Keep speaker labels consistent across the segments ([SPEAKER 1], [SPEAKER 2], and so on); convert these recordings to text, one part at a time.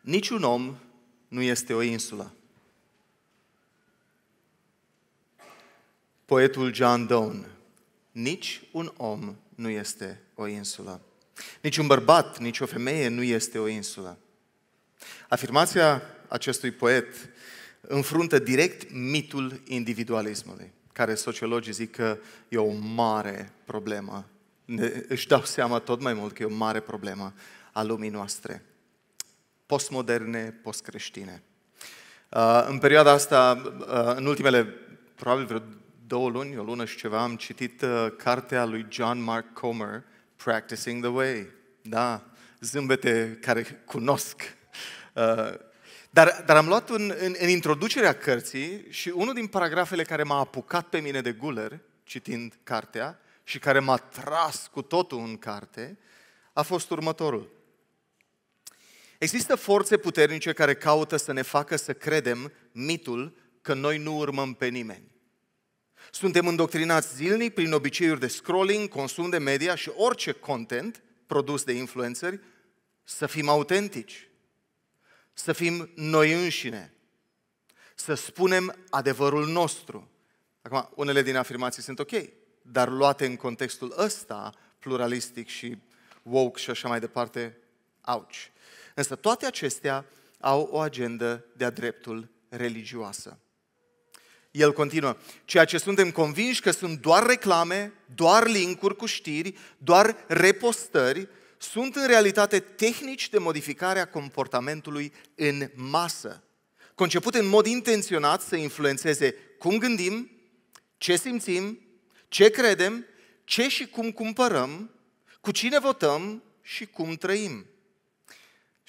[SPEAKER 1] Niciun om nu este o insulă. Poetul John Donne. Nici un om nu este o insulă. Nici un bărbat, nici o femeie nu este o insulă. Afirmația acestui poet înfruntă direct mitul individualismului, care sociologii zic că e o mare problemă. Ne, își dau seama tot mai mult că e o mare problemă a lumii noastre postmoderne, postcreștine. Uh, în perioada asta, uh, în ultimele, probabil vreo două luni, o lună și ceva, am citit uh, cartea lui John Mark Comer, Practicing the Way. Da, zâmbete care cunosc. Dar, dar am luat în, în, în introducerea cărții și unul din paragrafele care m-a apucat pe mine de guler, citind cartea, și care m-a tras cu totul în carte, a fost următorul. Există forțe puternice care caută să ne facă să credem mitul că noi nu urmăm pe nimeni. Suntem îndoctrinați zilnic prin obiceiuri de scrolling, consum de media și orice content produs de influenceri să fim autentici, să fim noi înșine, să spunem adevărul nostru. Acum, unele din afirmații sunt ok, dar luate în contextul ăsta, pluralistic și woke și așa mai departe, auci. Însă toate acestea au o agendă de-a dreptul religioasă. El continuă, ceea ce suntem convinși că sunt doar reclame, doar linkuri cu știri, doar repostări, sunt în realitate tehnici de modificare a comportamentului în masă, concepute în mod intenționat să influențeze cum gândim, ce simțim, ce credem, ce și cum cumpărăm, cu cine votăm și cum trăim.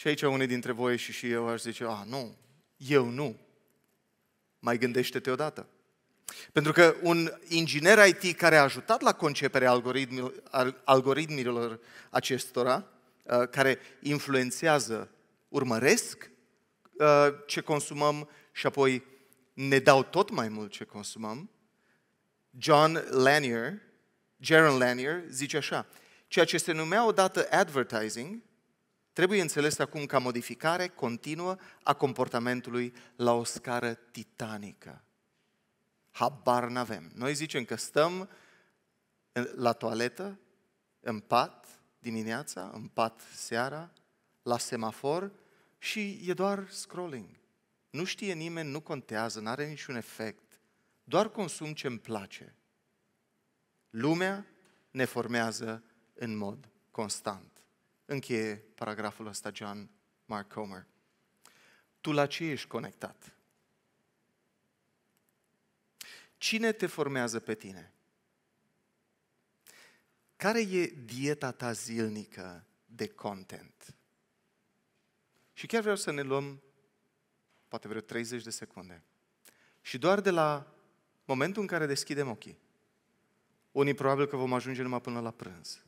[SPEAKER 1] Și aici unii dintre voi și și eu aș zice, a, nu, eu nu. Mai gândește-te odată. Pentru că un inginer IT care a ajutat la conceperea algoritmilor acestora, uh, care influențează, urmăresc uh, ce consumăm și apoi ne dau tot mai mult ce consumăm, John Lanier, Jaron Lanier, zice așa, ceea ce se numea odată advertising Trebuie înțeles acum ca modificare continuă a comportamentului la o scară titanică. Habar n-avem. Noi zicem că stăm la toaletă, în pat dimineața, în pat seara, la semafor și e doar scrolling. Nu știe nimeni, nu contează, nu are niciun efect. Doar consum ce îmi place. Lumea ne formează în mod constant încheie paragraful ăsta John Mark Comer. Tu la ce ești conectat? Cine te formează pe tine? Care e dieta ta zilnică de content? Și chiar vreau să ne luăm poate vreo 30 de secunde. Și doar de la momentul în care deschidem ochii, unii probabil că vom ajunge numai până la prânz.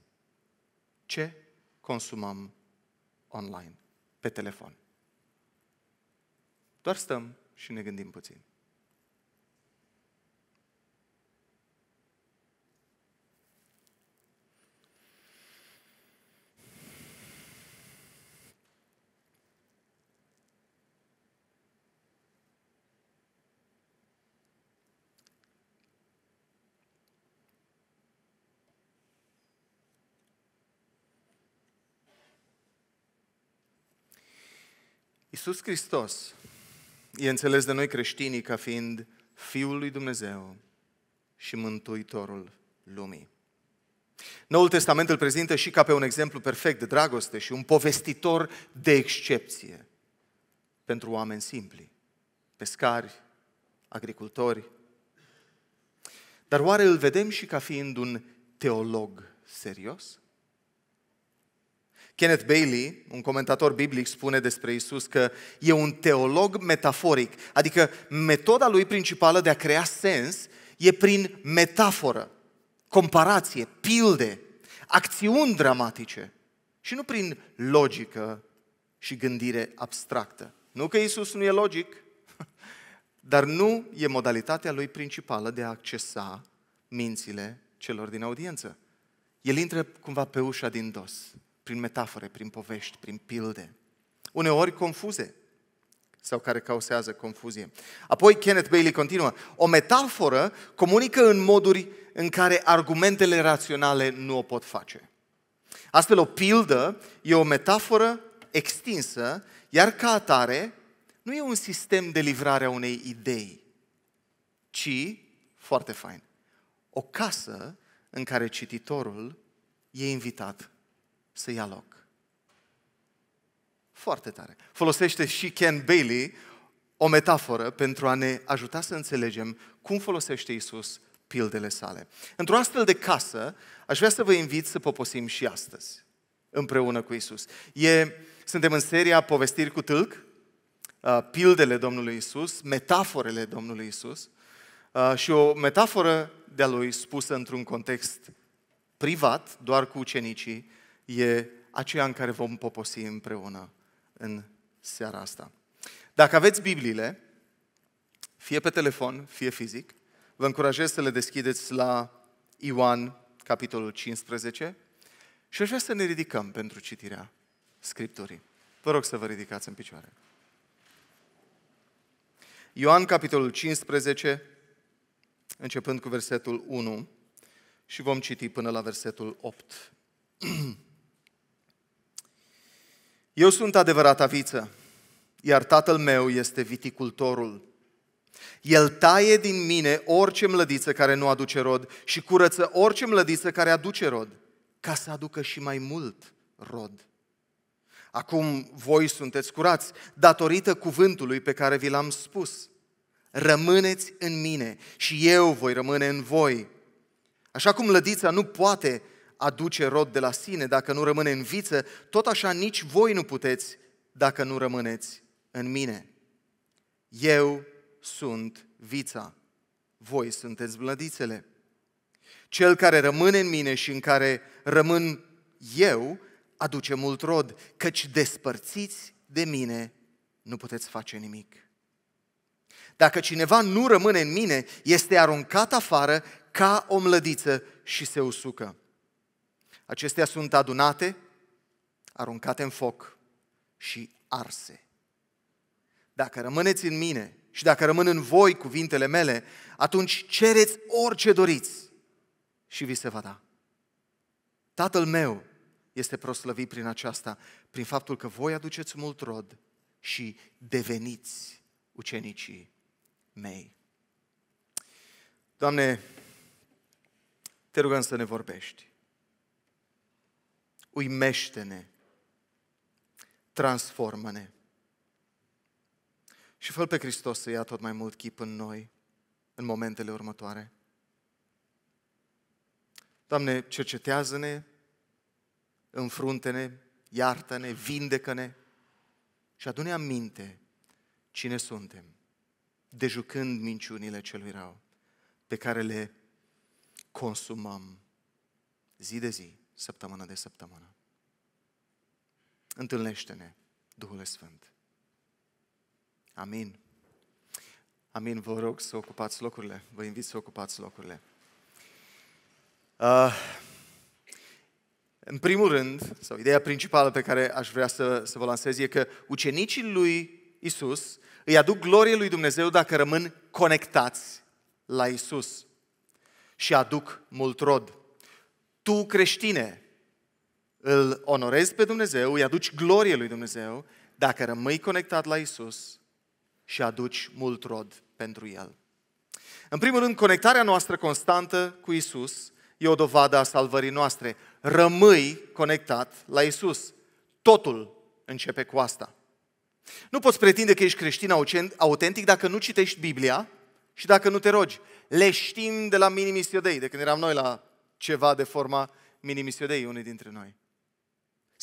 [SPEAKER 1] Ce consumăm online, pe telefon. Doar stăm și ne gândim puțin. Iisus Hristos e înțeles de noi creștinii ca fiind Fiul lui Dumnezeu și Mântuitorul lumii. Noul Testament îl prezintă și ca pe un exemplu perfect de dragoste și un povestitor de excepție pentru oameni simpli, pescari, agricultori. Dar oare îl vedem și ca fiind un teolog serios? Kenneth Bailey, un comentator biblic, spune despre Isus că e un teolog metaforic, adică metoda lui principală de a crea sens e prin metaforă, comparație, pilde, acțiuni dramatice și nu prin logică și gândire abstractă. Nu că Isus nu e logic, dar nu e modalitatea lui principală de a accesa mințile celor din audiență. El intră cumva pe ușa din dos prin metafore, prin povești, prin pilde, uneori confuze sau care cauzează confuzie. Apoi Kenneth Bailey continuă, o metaforă comunică în moduri în care argumentele raționale nu o pot face. Astfel, o pildă e o metaforă extinsă, iar ca atare nu e un sistem de livrare a unei idei, ci, foarte fain, o casă în care cititorul e invitat să ia loc. Foarte tare. Folosește și Ken Bailey o metaforă pentru a ne ajuta să înțelegem cum folosește Isus pildele sale. Într-o astfel de casă, aș vrea să vă invit să poposim și astăzi, împreună cu Isus. E, suntem în seria Povestiri cu tâlc, uh, pildele Domnului Isus, metaforele Domnului Isus uh, și o metaforă de-a lui spusă într-un context privat, doar cu ucenicii, e aceea în care vom poposi împreună în seara asta. Dacă aveți Bibliile, fie pe telefon, fie fizic, vă încurajez să le deschideți la Ioan, capitolul 15, și aș vrea să ne ridicăm pentru citirea Scripturii. Vă rog să vă ridicați în picioare. Ioan, capitolul 15, începând cu versetul 1 și vom citi până la versetul 8. Eu sunt adevărata viță, iar tatăl meu este viticultorul. El taie din mine orice mlădiță care nu aduce rod și curăță orice mlădiță care aduce rod, ca să aducă și mai mult rod. Acum voi sunteți curați, datorită cuvântului pe care vi l-am spus. Rămâneți în mine și eu voi rămâne în voi. Așa cum lădița nu poate aduce rod de la sine, dacă nu rămâne în viță, tot așa nici voi nu puteți dacă nu rămâneți în mine. Eu sunt vița, voi sunteți blădițele. Cel care rămâne în mine și în care rămân eu, aduce mult rod, căci despărțiți de mine nu puteți face nimic. Dacă cineva nu rămâne în mine, este aruncat afară ca o mlădiță și se usucă. Acestea sunt adunate, aruncate în foc și arse. Dacă rămâneți în mine și dacă rămân în voi cuvintele mele, atunci cereți orice doriți și vi se va da. Tatăl meu este proslăvit prin aceasta, prin faptul că voi aduceți mult rod și deveniți ucenicii mei. Doamne, te rugăm să ne vorbești uimește-ne, transformă-ne. Și fă pe Hristos să ia tot mai mult chip în noi, în momentele următoare. Doamne, cercetează-ne, înfrunte-ne, iartă-ne, vindecă-ne și adune aminte cine suntem, dejucând minciunile celui rău pe care le consumăm zi de zi săptămână de săptămână. Întâlnește-ne, Duhul Sfânt. Amin. Amin, vă rog să ocupați locurile, vă invit să ocupați locurile. Uh, în primul rând, sau ideea principală pe care aș vrea să, să vă lansez e că ucenicii lui Isus îi aduc glorie lui Dumnezeu dacă rămân conectați la Isus și aduc mult rod. Tu, creștine, îl onorezi pe Dumnezeu, îi aduci glorie lui Dumnezeu, dacă rămâi conectat la Isus și aduci mult rod pentru El. În primul rând, conectarea noastră constantă cu Isus e o dovadă a salvării noastre. Rămâi conectat la Isus. Totul începe cu asta. Nu poți pretinde că ești creștin autentic dacă nu citești Biblia și dacă nu te rogi. Le știm de la iodei, de când eram noi la ceva de forma iodei, unii dintre noi.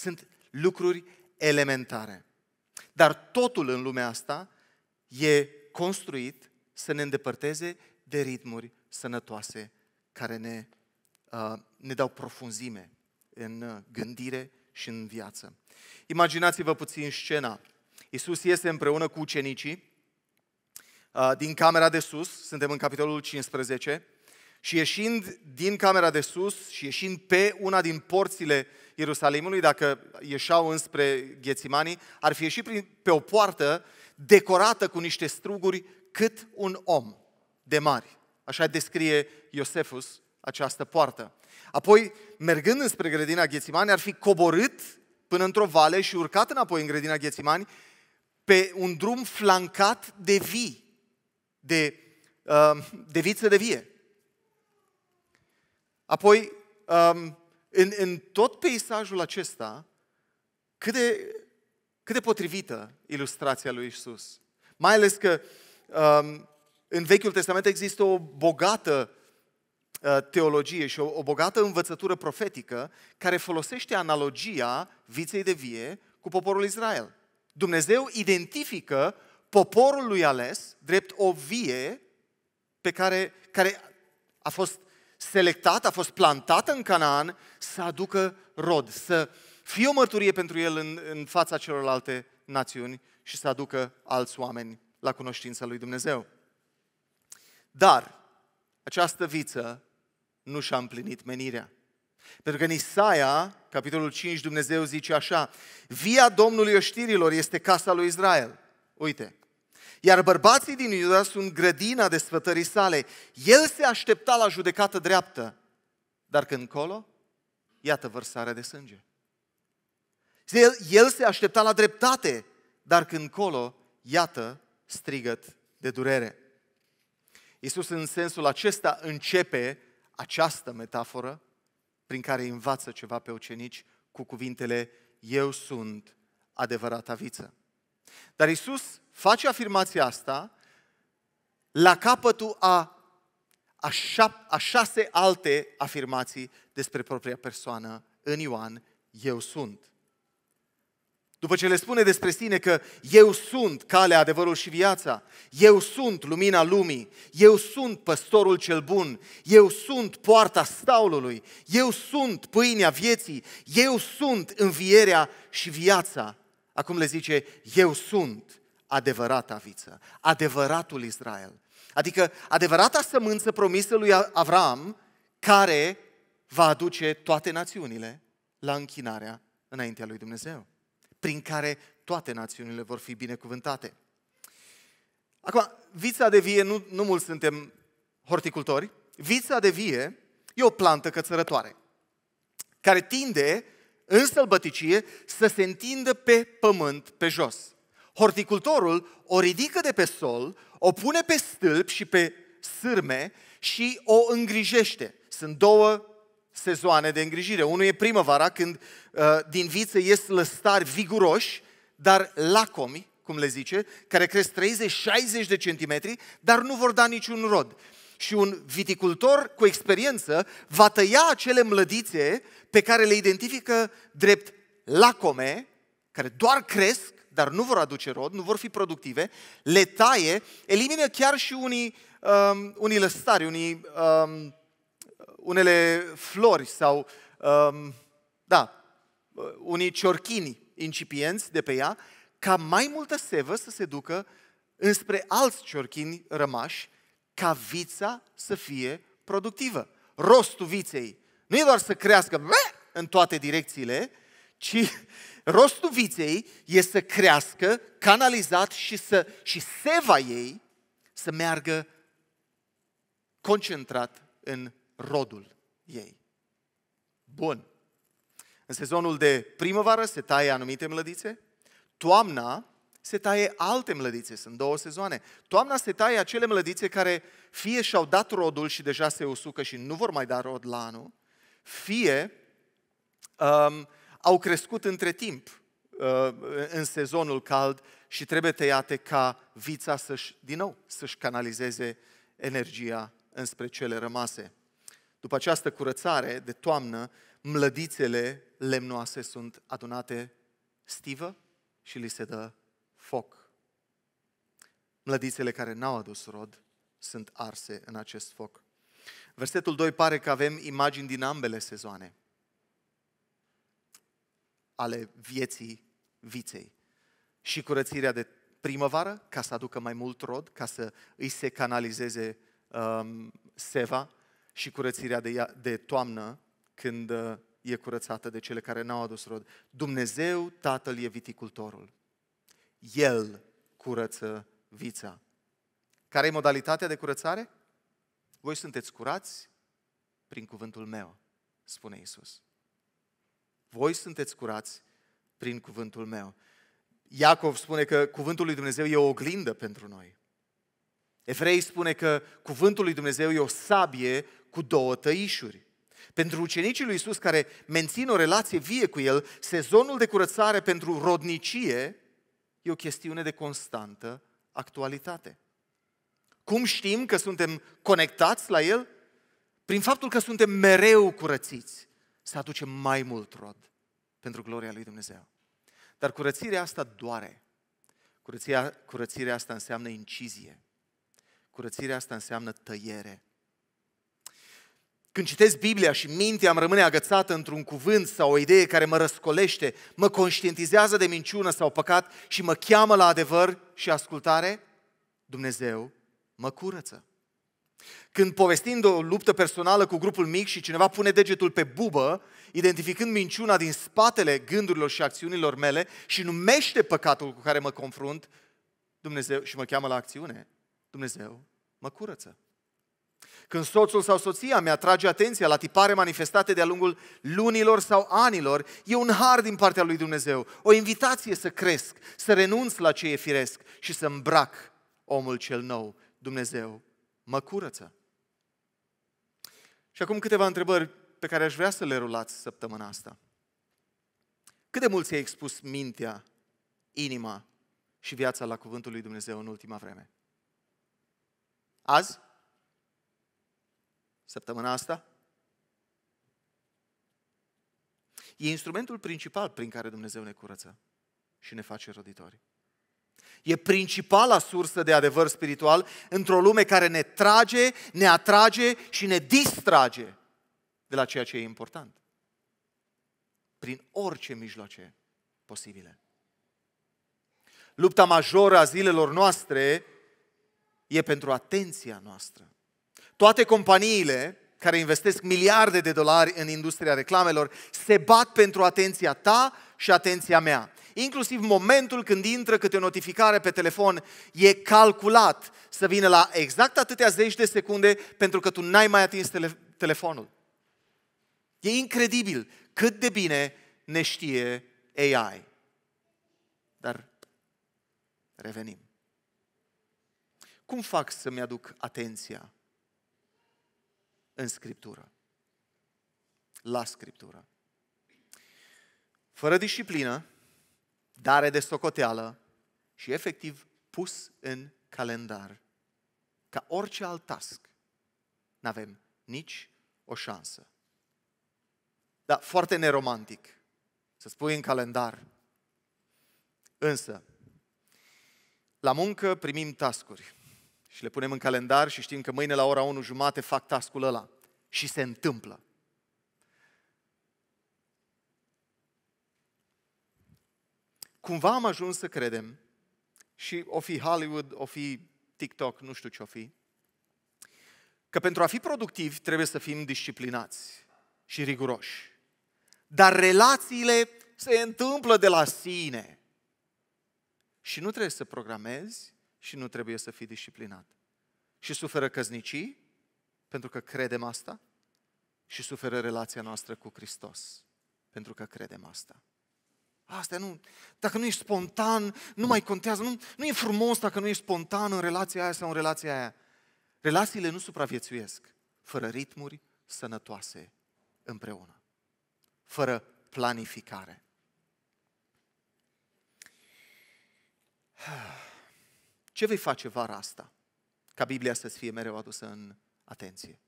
[SPEAKER 1] Sunt lucruri elementare. Dar totul în lumea asta e construit să ne îndepărteze de ritmuri sănătoase care ne, uh, ne dau profunzime în uh, gândire și în viață. Imaginați-vă puțin scena. Iisus iese împreună cu ucenicii uh, din camera de sus, suntem în capitolul 15, și ieșind din camera de sus și ieșind pe una din porțile Ierusalimului, dacă ieșeau înspre Ghețimanii, ar fi ieșit pe o poartă decorată cu niște struguri cât un om de mari. Așa descrie Iosefus această poartă. Apoi, mergând înspre grădina Ghețimanii, ar fi coborât până într-o vale și urcat înapoi în grădina Ghețimanii pe un drum flancat de vii, de, uh, de viță de vie. Apoi, um, în, în tot peisajul acesta, cât de, cât de potrivită ilustrația lui Isus. Mai ales că um, în Vechiul Testament există o bogată uh, teologie și o, o bogată învățătură profetică care folosește analogia viței de vie cu poporul Israel. Dumnezeu identifică poporul lui ales drept o vie pe care, care a fost selectat, a fost plantat în Canaan să aducă rod, să fie o mărturie pentru el în, în fața celorlalte națiuni și să aducă alți oameni la cunoștința lui Dumnezeu. Dar această viță nu și-a împlinit menirea. Pentru că în Isaia, capitolul 5, Dumnezeu zice așa, Via Domnului oștirilor este casa lui Israel. Uite, iar bărbații din Iuda sunt grădina desfătării sale. El se aștepta la judecată dreaptă, dar când colo, iată vărsarea de sânge. El, el se aștepta la dreptate, dar când colo, iată strigăt de durere. Iisus în sensul acesta începe această metaforă prin care învață ceva pe ucenici cu cuvintele Eu sunt adevărata viță. Dar Iisus face afirmația asta la capătul a, a, șap, a șase alte afirmații despre propria persoană în Ioan, eu sunt. După ce le spune despre sine că eu sunt calea, adevărul și viața, eu sunt lumina lumii, eu sunt păstorul cel bun, eu sunt poarta staulului, eu sunt pâinea vieții, eu sunt învierea și viața. Acum le zice, eu sunt adevărata viță, adevăratul Israel. Adică adevărata sămânță promisă lui Avram, care va aduce toate națiunile la închinarea înaintea lui Dumnezeu, prin care toate națiunile vor fi binecuvântate. Acum, vița de vie, nu, nu mulți suntem horticultori, vița de vie e o plantă cățărătoare, care tinde în sălbăticie să se întindă pe pământ, pe jos horticultorul o ridică de pe sol, o pune pe stâlp și pe sârme și o îngrijește. Sunt două sezoane de îngrijire. Unul e primăvara, când uh, din viță ies lăstari viguroși, dar lacomi, cum le zice, care cresc 30-60 de centimetri, dar nu vor da niciun rod. Și un viticultor cu experiență va tăia acele mlădițe pe care le identifică drept lacome, care doar cresc dar nu vor aduce rod, nu vor fi productive, le taie, elimină chiar și unii, um, unii lăstari, unii, um, unele flori sau, um, da, unii ciorchini incipienți de pe ea, ca mai multă sevă să se ducă înspre alți ciorchini rămași, ca vița să fie productivă. Rostul viței nu e doar să crească în toate direcțiile, ci rostul viței este să crească canalizat și, să, și seva ei să meargă concentrat în rodul ei. Bun. În sezonul de primăvară se taie anumite mlădițe, toamna se taie alte mlădițe, sunt două sezoane. Toamna se taie acele mlădițe care fie și-au dat rodul și deja se usucă și nu vor mai da rod la anul, fie um, au crescut între timp uh, în sezonul cald și trebuie tăiate ca vița să-și, din nou, să-și canalizeze energia înspre cele rămase. După această curățare de toamnă, mlădițele lemnoase sunt adunate stivă și li se dă foc. Mlădițele care n-au adus rod sunt arse în acest foc. Versetul 2 pare că avem imagini din ambele sezoane – ale vieții viței. Și curățirea de primăvară, ca să aducă mai mult rod, ca să îi se canalizeze um, seva și curățirea de, de toamnă, când uh, e curățată de cele care n-au adus rod. Dumnezeu, Tatăl, e viticultorul. El curăță vița. Care e modalitatea de curățare? Voi sunteți curați prin cuvântul meu, spune Isus voi sunteți curați prin cuvântul meu. Iacov spune că cuvântul lui Dumnezeu e o oglindă pentru noi. Evrei spune că cuvântul lui Dumnezeu e o sabie cu două tăișuri. Pentru ucenicii lui Isus care mențin o relație vie cu El, sezonul de curățare pentru rodnicie e o chestiune de constantă actualitate. Cum știm că suntem conectați la El? Prin faptul că suntem mereu curățiți să aduce mai mult rod pentru gloria lui Dumnezeu. Dar curățirea asta doare. Curățirea, curățirea asta înseamnă incizie. Curățirea asta înseamnă tăiere. Când citesc Biblia și mintea îmi rămâne agățată într-un cuvânt sau o idee care mă răscolește, mă conștientizează de minciună sau păcat și mă cheamă la adevăr și ascultare, Dumnezeu mă curăță. Când povestind o luptă personală cu grupul mic și cineva pune degetul pe bubă, identificând minciuna din spatele gândurilor și acțiunilor mele și numește păcatul cu care mă confrunt, Dumnezeu și mă cheamă la acțiune, Dumnezeu mă curăță. Când soțul sau soția mea trage atenția la tipare manifestate de-a lungul lunilor sau anilor, e un har din partea lui Dumnezeu, o invitație să cresc, să renunț la ce e firesc și să îmbrac omul cel nou, Dumnezeu mă curăță. Și acum câteva întrebări pe care aș vrea să le rulați săptămâna asta. Cât de mult ți-ai expus mintea, inima și viața la Cuvântul lui Dumnezeu în ultima vreme? Azi? Săptămâna asta? E instrumentul principal prin care Dumnezeu ne curăță și ne face roditori. E principala sursă de adevăr spiritual într-o lume care ne trage, ne atrage și ne distrage de la ceea ce e important. Prin orice mijloace posibile. Lupta majoră a zilelor noastre e pentru atenția noastră. Toate companiile care investesc miliarde de dolari în industria reclamelor se bat pentru atenția ta și atenția mea inclusiv momentul când intră câte o notificare pe telefon, e calculat să vină la exact atâtea zeci de secunde pentru că tu n-ai mai atins tele- telefonul. E incredibil cât de bine ne știe AI. Dar revenim. Cum fac să-mi aduc atenția în Scriptură? La Scriptură. Fără disciplină, dare de socoteală și efectiv pus în calendar. Ca orice alt task, n-avem nici o șansă. Dar foarte neromantic să spui în calendar. Însă, la muncă primim tascuri și le punem în calendar și știm că mâine la ora 1 jumate fac tascul ăla și se întâmplă. Cumva am ajuns să credem, și o fi Hollywood, o fi TikTok, nu știu ce o fi, că pentru a fi productivi trebuie să fim disciplinați și riguroși. Dar relațiile se întâmplă de la sine. Și nu trebuie să programezi și nu trebuie să fii disciplinat. Și suferă căznicii, pentru că credem asta, și suferă relația noastră cu Hristos, pentru că credem asta. Asta nu, dacă nu ești spontan, nu mai contează. Nu, nu e frumos dacă nu ești spontan în relația aia sau în relația aia. Relațiile nu supraviețuiesc fără ritmuri sănătoase împreună. Fără planificare. Ce vei face vara asta ca Biblia să-ți fie mereu adusă în atenție?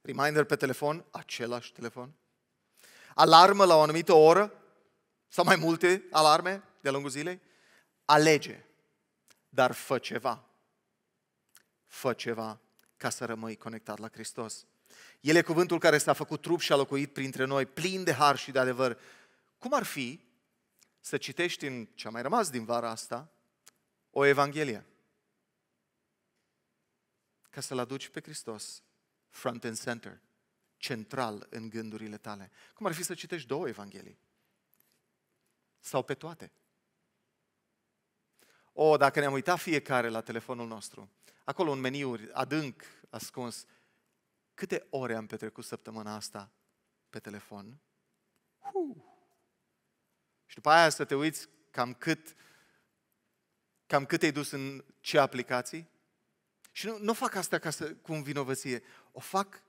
[SPEAKER 1] Reminder pe telefon, același telefon. Alarmă la o anumită oră, sau mai multe alarme de-a lungul zilei? Alege, dar fă ceva. Fă ceva ca să rămâi conectat la Hristos. El e cuvântul care s-a făcut trup și a locuit printre noi, plin de har și de adevăr. Cum ar fi să citești în ce a mai rămas din vara asta o Evanghelie? Ca să-L aduci pe Hristos front and center, central în gândurile tale. Cum ar fi să citești două Evanghelii? Sau pe toate? O, dacă ne-am uitat fiecare la telefonul nostru, acolo un meniuri adânc ascuns, câte ore am petrecut săptămâna asta pe telefon? Huh. Și după aia să te uiți cam cât, cam cât ai dus în ce aplicații? Și nu, nu fac asta ca să, cu vinovăție, o fac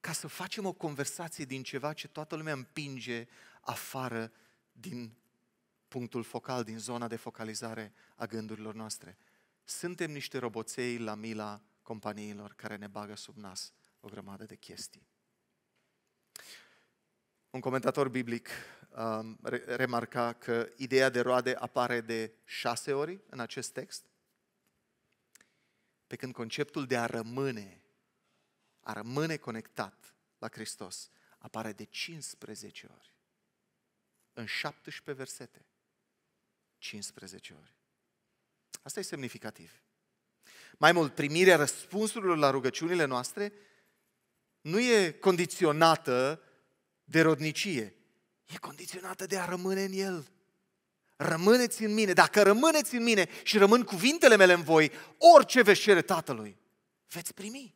[SPEAKER 1] ca să facem o conversație din ceva ce toată lumea împinge afară din punctul focal, din zona de focalizare a gândurilor noastre. Suntem niște roboței la mila companiilor care ne bagă sub nas o grămadă de chestii. Un comentator biblic um, remarca că ideea de roade apare de șase ori în acest text, pe când conceptul de a rămâne, a rămâne conectat la Hristos, apare de 15 ori, în 17 versete. 15 ori. Asta e semnificativ. Mai mult, primirea răspunsurilor la rugăciunile noastre nu e condiționată de rodnicie, e condiționată de a rămâne în El. Rămâneți în mine. Dacă rămâneți în mine și rămân cuvintele mele în voi, orice veți cere Tatălui, veți primi.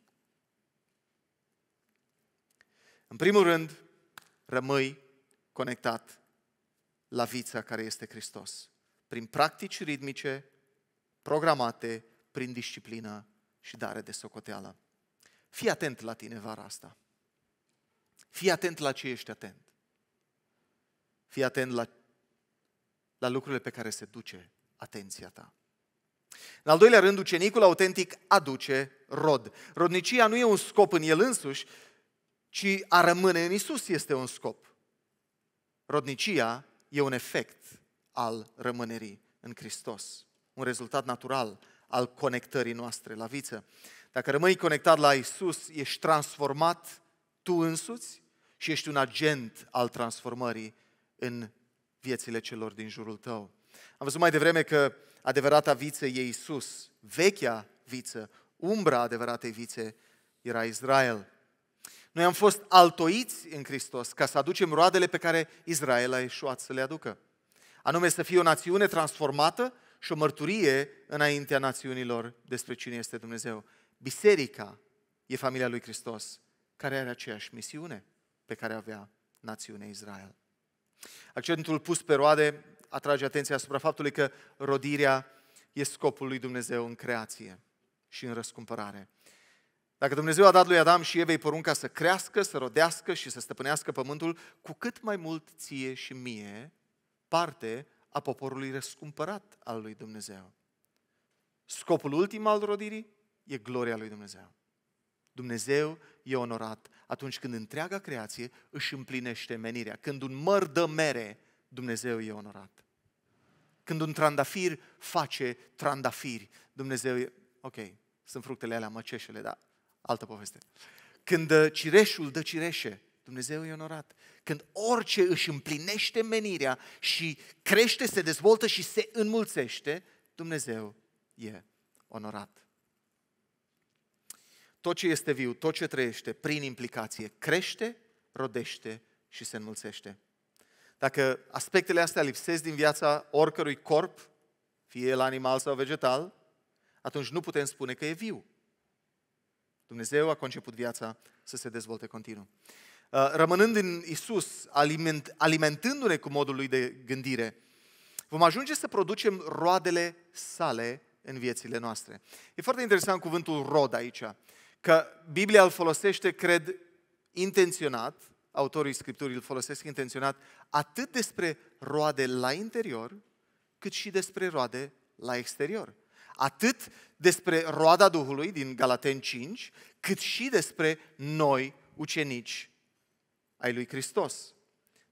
[SPEAKER 1] În primul rând, rămâi conectat la vița care este Hristos prin practici ritmice, programate, prin disciplină și dare de socoteală. Fii atent la tine vara asta. Fii atent la ce ești atent. Fii atent la, la lucrurile pe care se duce atenția ta. În al doilea rând, ucenicul autentic aduce rod. Rodnicia nu e un scop în el însuși, ci a rămâne în Isus este un scop. Rodnicia e un efect al rămânerii în Hristos. Un rezultat natural al conectării noastre la viță. Dacă rămâi conectat la Isus, ești transformat tu însuți și ești un agent al transformării în viețile celor din jurul tău. Am văzut mai devreme că adevărata viță e Isus, vechea viță, umbra adevăratei vițe era Israel. Noi am fost altoiți în Hristos ca să aducem roadele pe care Israel a ieșuat să le aducă anume să fie o națiune transformată și o mărturie înaintea națiunilor despre cine este Dumnezeu. Biserica e familia lui Hristos, care are aceeași misiune pe care avea națiunea Israel. Accentul pus pe roade atrage atenția asupra faptului că rodirea e scopul lui Dumnezeu în creație și în răscumpărare. Dacă Dumnezeu a dat lui Adam și Evei porunca să crească, să rodească și să stăpânească pământul, cu cât mai mult ție și mie, parte a poporului răscumpărat al lui Dumnezeu. Scopul ultim al rodirii e gloria lui Dumnezeu. Dumnezeu e onorat atunci când întreaga creație își împlinește menirea. Când un măr dă mere, Dumnezeu e onorat. Când un trandafir face trandafiri, Dumnezeu e... Ok, sunt fructele alea, măceșele, dar altă poveste. Când cireșul dă cireșe, Dumnezeu e onorat. Când orice își împlinește menirea și crește, se dezvoltă și se înmulțește, Dumnezeu e onorat. Tot ce este viu, tot ce trăiește, prin implicație, crește, rodește și se înmulțește. Dacă aspectele astea lipsesc din viața oricărui corp, fie el animal sau vegetal, atunci nu putem spune că e viu. Dumnezeu a conceput viața să se dezvolte continuu. Uh, rămânând în Isus, aliment, alimentându-ne cu modul lui de gândire, vom ajunge să producem roadele sale în viețile noastre. E foarte interesant cuvântul rod aici, că Biblia îl folosește, cred, intenționat, autorii Scripturii îl folosesc intenționat, atât despre roade la interior, cât și despre roade la exterior. Atât despre roada Duhului din Galaten 5, cât și despre noi ucenici ai lui Hristos.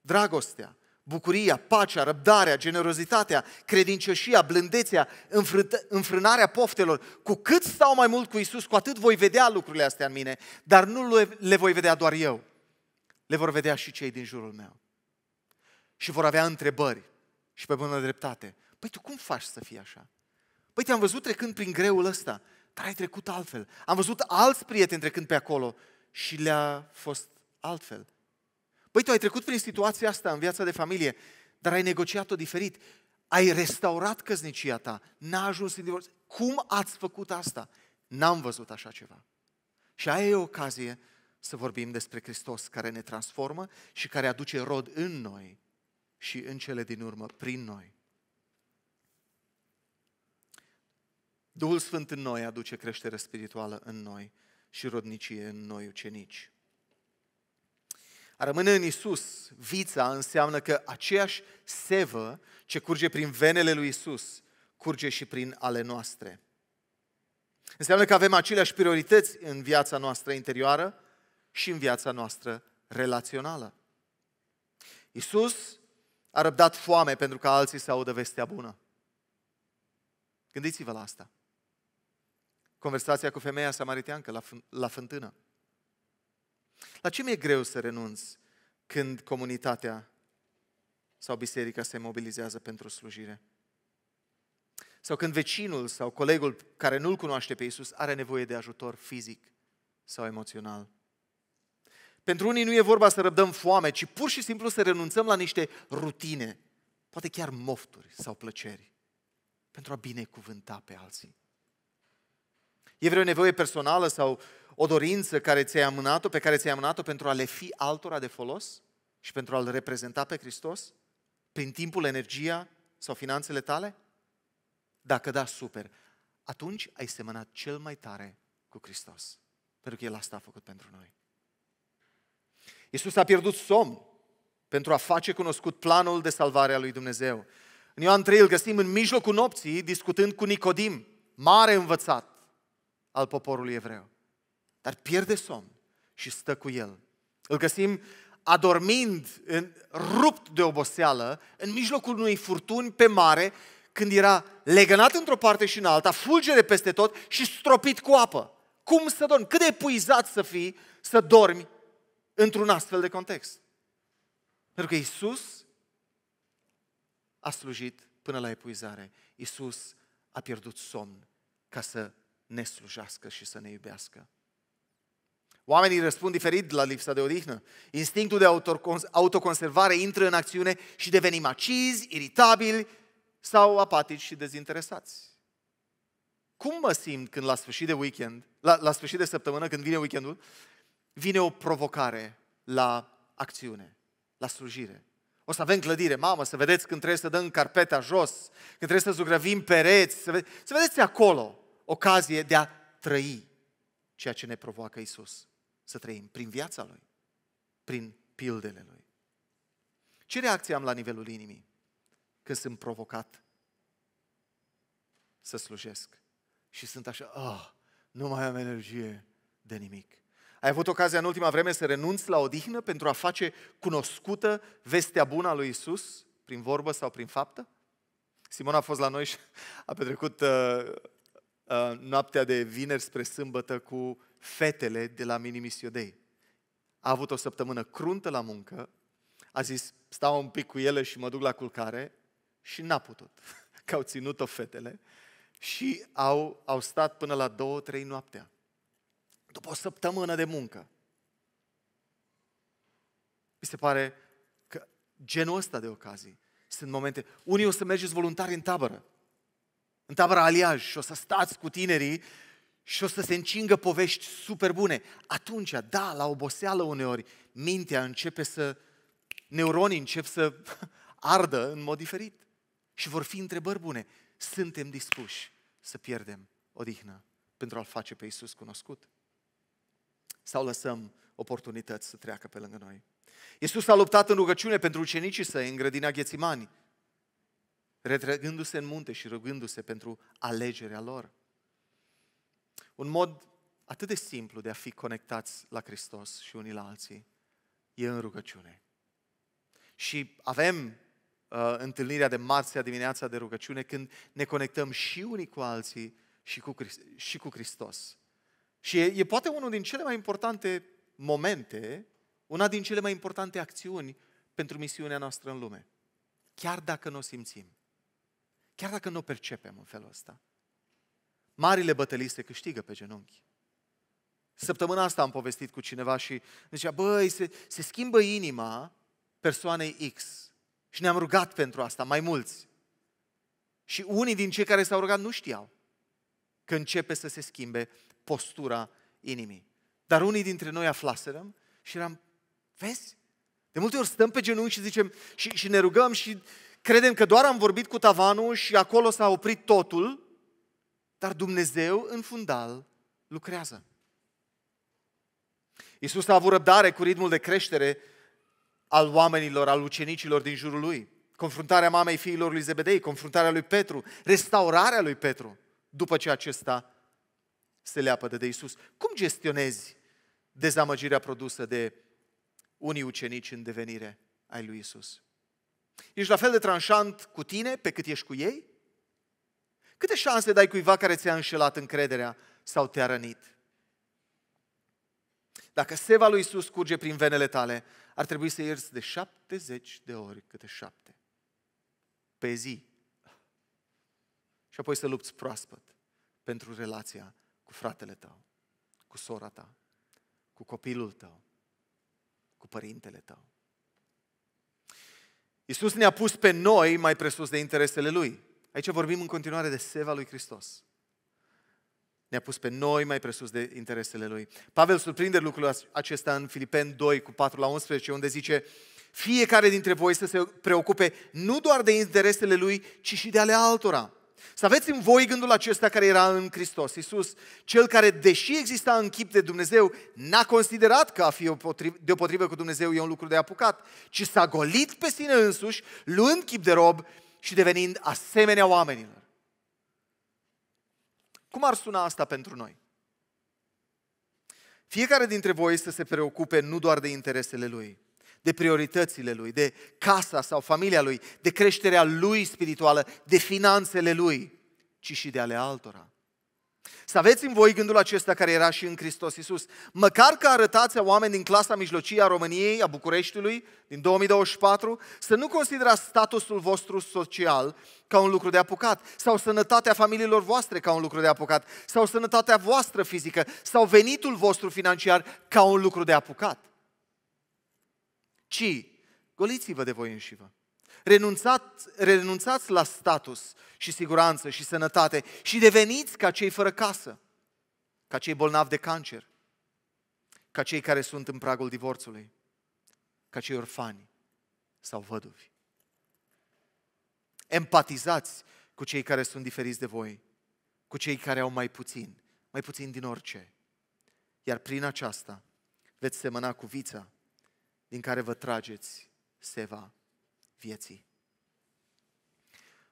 [SPEAKER 1] Dragostea, bucuria, pacea, răbdarea, generozitatea, credincioșia, blândețea, înfrânarea poftelor. Cu cât stau mai mult cu Isus, cu atât voi vedea lucrurile astea în mine, dar nu le, le voi vedea doar eu. Le vor vedea și cei din jurul meu. Și vor avea întrebări și pe bună dreptate. Păi tu cum faci să fii așa? Păi te-am văzut trecând prin greul ăsta, dar ai trecut altfel. Am văzut alți prieteni trecând pe acolo și le-a fost altfel. Băi, tu ai trecut prin situația asta în viața de familie, dar ai negociat-o diferit. Ai restaurat căznicia ta, n-a ajuns în divorț. Cum ați făcut asta? N-am văzut așa ceva. Și aia e ocazie să vorbim despre Hristos care ne transformă și care aduce rod în noi și în cele din urmă prin noi. Duhul Sfânt în noi aduce creștere spirituală în noi și rodnicie în noi ucenici. A rămâne în Isus, vița, înseamnă că aceeași sevă ce curge prin venele lui Isus, curge și prin ale noastre. Înseamnă că avem aceleași priorități în viața noastră interioară și în viața noastră relațională. Isus a răbdat foame pentru ca alții să audă vestea bună. Gândiți-vă la asta. Conversația cu femeia samariteancă la, la fântână. La ce mi-e greu să renunț când comunitatea sau biserica se mobilizează pentru slujire? Sau când vecinul sau colegul care nu-L cunoaște pe Iisus are nevoie de ajutor fizic sau emoțional? Pentru unii nu e vorba să răbdăm foame, ci pur și simplu să renunțăm la niște rutine, poate chiar mofturi sau plăceri, pentru a binecuvânta pe alții. E vreo nevoie personală sau o dorință care ți-ai amânat-o, pe care ți-ai amânat-o pentru a le fi altora de folos și pentru a-L reprezenta pe Hristos? Prin timpul, energia sau finanțele tale? Dacă da, super. Atunci ai semănat cel mai tare cu Hristos. Pentru că El asta a făcut pentru noi. Iisus a pierdut somn pentru a face cunoscut planul de salvare a lui Dumnezeu. În Ioan 3 îl găsim în mijlocul nopții discutând cu Nicodim, mare învățat al poporului evreu dar pierde somn și stă cu el. Îl găsim adormind, în, rupt de oboseală, în mijlocul unei furtuni pe mare, când era legănat într-o parte și în alta, fulgere peste tot și stropit cu apă. Cum să dormi? Cât de epuizat să fii să dormi într-un astfel de context? Pentru că Isus a slujit până la epuizare. Isus a pierdut somn ca să ne slujească și să ne iubească. Oamenii răspund diferit la lipsa de odihnă. Instinctul de autoconservare intră în acțiune și devenim acizi, iritabili sau apatici și dezinteresați. Cum mă simt când la sfârșit de weekend, la, la sfârșit de săptămână, când vine weekendul, vine o provocare la acțiune, la slujire? O să avem clădire, mamă, să vedeți când trebuie să dăm carpeta jos, când trebuie să zugrăvim pereți, să, vede- să vedeți acolo ocazie de a trăi ceea ce ne provoacă Isus să trăim prin viața Lui, prin pildele Lui. Ce reacție am la nivelul inimii când sunt provocat să slujesc și sunt așa, oh, nu mai am energie de nimic. Ai avut ocazia în ultima vreme să renunți la odihnă pentru a face cunoscută vestea bună a lui Isus prin vorbă sau prin faptă? Simona a fost la noi și a petrecut uh, uh, noaptea de vineri spre sâmbătă cu fetele de la Minimisiodei. A avut o săptămână cruntă la muncă, a zis, stau un pic cu ele și mă duc la culcare și n-a putut, că au ținut-o fetele și au, au stat până la două, trei noaptea. După o săptămână de muncă. Mi se pare că genul ăsta de ocazii sunt momente. Unii o să mergeți voluntari în tabără, în tabără aliaj și o să stați cu tinerii și o să se încingă povești super bune. Atunci, da, la oboseală uneori, mintea începe să, neuronii încep să ardă în mod diferit. Și vor fi întrebări bune. Suntem dispuși să pierdem odihnă pentru a-L face pe Iisus cunoscut? Sau lăsăm oportunități să treacă pe lângă noi? Iisus a luptat în rugăciune pentru ucenicii săi în grădina Ghețimani, retrăgându-se în munte și rugându-se pentru alegerea lor. Un mod atât de simplu de a fi conectați la Hristos și unii la alții e în rugăciune. Și avem uh, întâlnirea de marțea dimineața de rugăciune când ne conectăm și unii cu alții și cu, Christ- și cu Hristos. Și e, e poate unul din cele mai importante momente, una din cele mai importante acțiuni pentru misiunea noastră în lume. Chiar dacă nu o simțim, chiar dacă nu o percepem în felul ăsta. Marile bătălii se câștigă pe genunchi. Săptămâna asta am povestit cu cineva și zicea, băi, se, se schimbă inima persoanei X. Și ne-am rugat pentru asta, mai mulți. Și unii din cei care s-au rugat nu știau că începe să se schimbe postura inimii. Dar unii dintre noi aflaserăm și eram, vezi? De multe ori stăm pe genunchi și zicem și, și ne rugăm și credem că doar am vorbit cu tavanul și acolo s-a oprit totul dar Dumnezeu în fundal lucrează. Iisus a avut răbdare cu ritmul de creștere al oamenilor, al ucenicilor din jurul lui. Confruntarea mamei fiilor lui Zebedei, confruntarea lui Petru, restaurarea lui Petru, după ce acesta se leapă de Iisus. Cum gestionezi dezamăgirea produsă de unii ucenici în devenire ai lui Iisus? Ești la fel de tranșant cu tine pe cât ești cu ei? Câte șanse dai cuiva care ți-a înșelat încrederea sau te-a rănit? Dacă seva lui Isus curge prin venele tale, ar trebui să ierți de 70 de ori câte șapte. Pe zi. Și apoi să lupți proaspăt pentru relația cu fratele tău, cu sora ta, cu copilul tău, cu părintele tău. Iisus ne-a pus pe noi mai presus de interesele Lui. Aici vorbim în continuare de seva lui Hristos. Ne-a pus pe noi mai presus de interesele Lui. Pavel surprinde lucrul acesta în Filipen 2 cu 4 la 11, unde zice fiecare dintre voi să se preocupe nu doar de interesele Lui, ci și de ale altora. Să aveți în voi gândul acesta care era în Hristos, Iisus, cel care, deși exista în chip de Dumnezeu, n-a considerat că a fi deopotrivă cu Dumnezeu e un lucru de apucat, ci s-a golit pe sine însuși, luând chip de rob și devenind asemenea oamenilor. Cum ar suna asta pentru noi? Fiecare dintre voi să se preocupe nu doar de interesele lui, de prioritățile lui, de casa sau familia lui, de creșterea lui spirituală, de finanțele lui, ci și de ale altora. Să aveți în voi gândul acesta care era și în Hristos Iisus. Măcar că arătați oameni din clasa mijlocie a României, a Bucureștiului, din 2024, să nu considerați statusul vostru social ca un lucru de apucat, sau sănătatea familiilor voastre ca un lucru de apucat, sau sănătatea voastră fizică, sau venitul vostru financiar ca un lucru de apucat, ci goliți-vă de voi înșivă renunțați, renunțați la status și siguranță și sănătate și deveniți ca cei fără casă, ca cei bolnavi de cancer, ca cei care sunt în pragul divorțului, ca cei orfani sau văduvi. Empatizați cu cei care sunt diferiți de voi, cu cei care au mai puțin, mai puțin din orice. Iar prin aceasta veți semăna cu vița din care vă trageți seva vieții.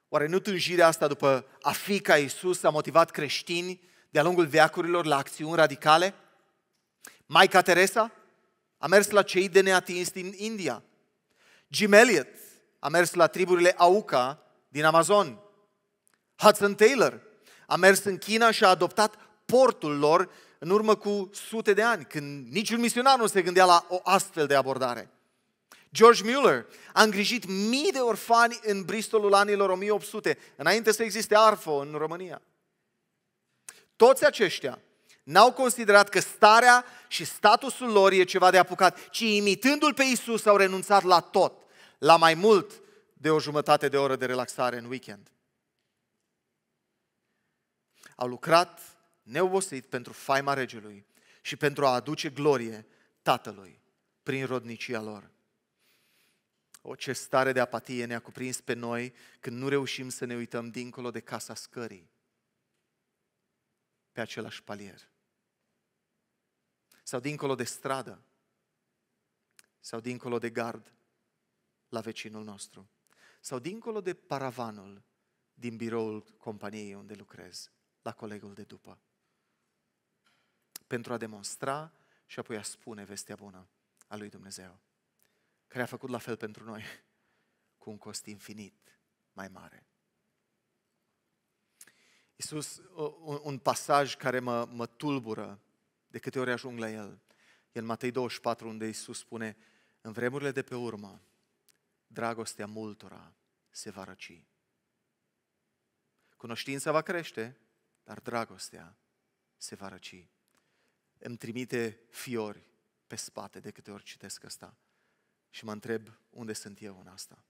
[SPEAKER 1] Oare nu tânjirea asta după a fi ca Iisus a motivat creștini de-a lungul veacurilor la acțiuni radicale? Maica Teresa a mers la cei de neatins din India. Jim Elliot a mers la triburile Auca din Amazon. Hudson Taylor a mers în China și a adoptat portul lor în urmă cu sute de ani, când niciun misionar nu se gândea la o astfel de abordare. George Mueller a îngrijit mii de orfani în Bristolul anilor 1800, înainte să existe ARFO în România. Toți aceștia n-au considerat că starea și statusul lor e ceva de apucat, ci imitându-L pe Isus au renunțat la tot, la mai mult de o jumătate de oră de relaxare în weekend. Au lucrat neobosit pentru faima regelui și pentru a aduce glorie Tatălui prin rodnicia lor. O, ce stare de apatie ne-a cuprins pe noi când nu reușim să ne uităm dincolo de casa scării, pe același palier. Sau dincolo de stradă, sau dincolo de gard, la vecinul nostru, sau dincolo de paravanul din biroul companiei unde lucrez, la colegul de după. Pentru a demonstra și apoi a spune vestea bună a lui Dumnezeu care a făcut la fel pentru noi, cu un cost infinit mai mare. Iisus, un, un pasaj care mă, mă tulbură de câte ori ajung la el, e în Matei 24, unde Iisus spune, în vremurile de pe urmă, dragostea multora se va răci. Cunoștința va crește, dar dragostea se va răci. Îmi trimite fiori pe spate de câte ori citesc asta și mă întreb unde sunt eu în asta.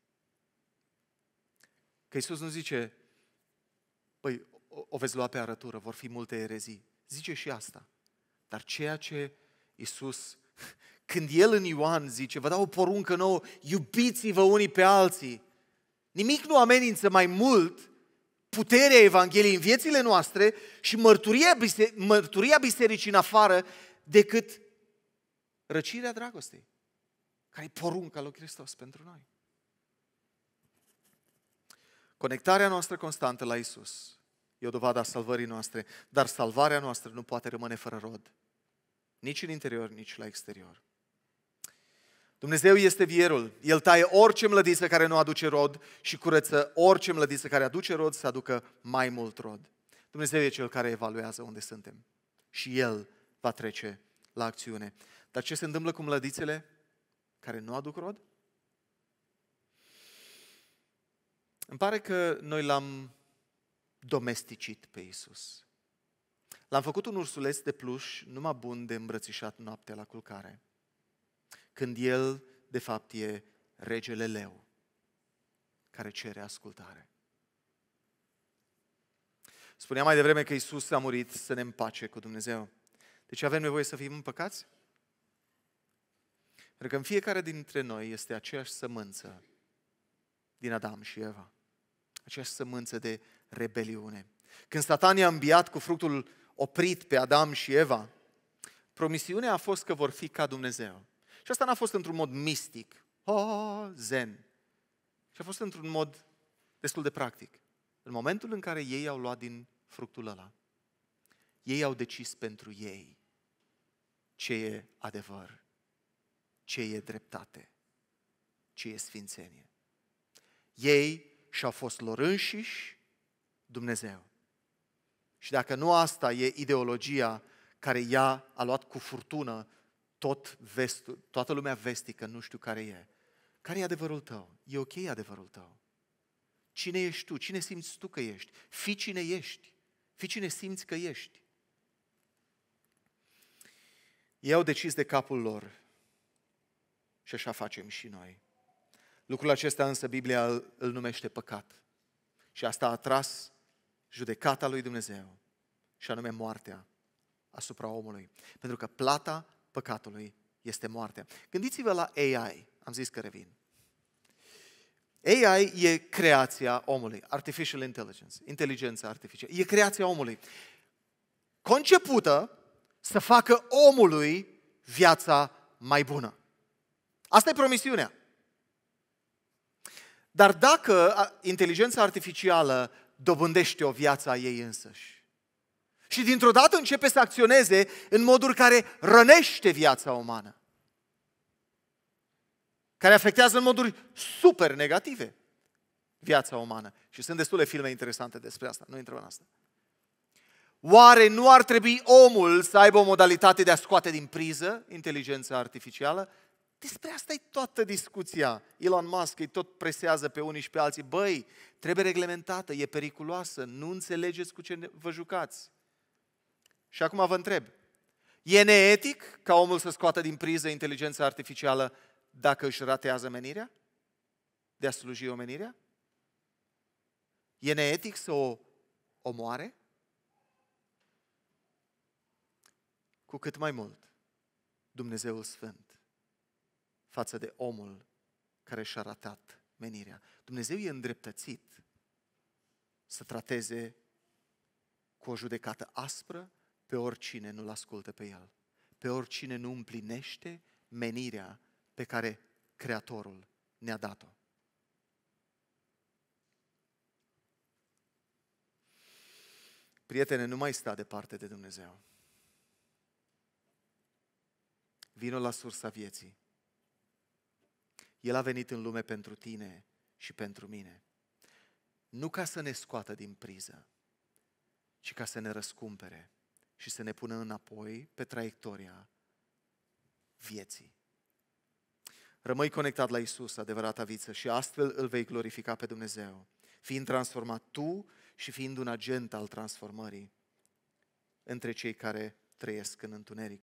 [SPEAKER 1] Că Iisus nu zice, păi o veți lua pe arătură, vor fi multe erezii. Zice și asta. Dar ceea ce Iisus, când El în Ioan zice, vă dau o poruncă nouă, iubiți-vă unii pe alții, nimic nu amenință mai mult puterea Evangheliei în viețile noastre și mărturia, biser- mărturia bisericii în afară decât răcirea dragostei care e porunca lui Hristos pentru noi. Conectarea noastră constantă la Isus e o dovadă a salvării noastre, dar salvarea noastră nu poate rămâne fără rod, nici în interior, nici la exterior. Dumnezeu este vierul. El taie orice mlădiță care nu aduce rod și curăță orice mlădiță care aduce rod să aducă mai mult rod. Dumnezeu e cel care evaluează unde suntem și El va trece la acțiune. Dar ce se întâmplă cu mlădițele? care nu aduc rod? Îmi pare că noi l-am domesticit pe Isus. L-am făcut un ursuleț de pluș, numai bun de îmbrățișat noaptea la culcare, când el, de fapt, e regele leu, care cere ascultare. Spuneam mai devreme că Isus a murit să ne împace cu Dumnezeu. Deci avem nevoie să fim împăcați? Pentru că în fiecare dintre noi este aceeași sămânță din Adam și Eva. Aceeași sămânță de rebeliune. Când Satan i-a îmbiat cu fructul oprit pe Adam și Eva, promisiunea a fost că vor fi ca Dumnezeu. Și asta n-a fost într-un mod mistic, oh, zen, și a fost într-un mod destul de practic. În momentul în care ei au luat din fructul ăla, ei au decis pentru ei ce e adevăr ce e dreptate, ce e sfințenie. Ei și-au fost lor înșiși Dumnezeu. Și dacă nu asta e ideologia care ea a luat cu furtună tot vestul, toată lumea vestică, nu știu care e, care e adevărul tău? E ok adevărul tău? Cine ești tu? Cine simți tu că ești? Fii cine ești. Fii cine simți că ești. Ei au decis de capul lor și așa facem și noi. Lucrul acesta însă Biblia îl, numește păcat. Și asta a atras judecata lui Dumnezeu, și anume moartea asupra omului. Pentru că plata păcatului este moartea. Gândiți-vă la AI, am zis că revin. AI e creația omului, artificial intelligence, inteligența artificială, e creația omului. Concepută să facă omului viața mai bună. Asta e promisiunea. Dar dacă inteligența artificială dobândește o viață a ei însăși și dintr-o dată începe să acționeze în moduri care rănește viața umană, care afectează în moduri super negative viața umană. Și sunt destule filme interesante despre asta, nu intrăm în asta. Oare nu ar trebui omul să aibă o modalitate de a scoate din priză inteligența artificială despre asta e toată discuția. Elon Musk îi tot presează pe unii și pe alții. Băi, trebuie reglementată, e periculoasă, nu înțelegeți cu ce vă jucați. Și acum vă întreb, e neetic ca omul să scoată din priză inteligența artificială dacă își ratează menirea? De a sluji omenirea? E neetic să o omoare? Cu cât mai mult Dumnezeul Sfânt față de omul care și-a ratat menirea. Dumnezeu e îndreptățit să trateze cu o judecată aspră pe oricine nu-l ascultă pe el, pe oricine nu împlinește menirea pe care Creatorul ne-a dat-o. Prietene, nu mai sta departe de Dumnezeu. Vino la sursa vieții. El a venit în lume pentru tine și pentru mine. Nu ca să ne scoată din priză, ci ca să ne răscumpere și să ne pună înapoi pe traiectoria vieții. Rămâi conectat la Isus, adevărata viță, și astfel îl vei glorifica pe Dumnezeu, fiind transformat tu și fiind un agent al transformării între cei care trăiesc în întuneric.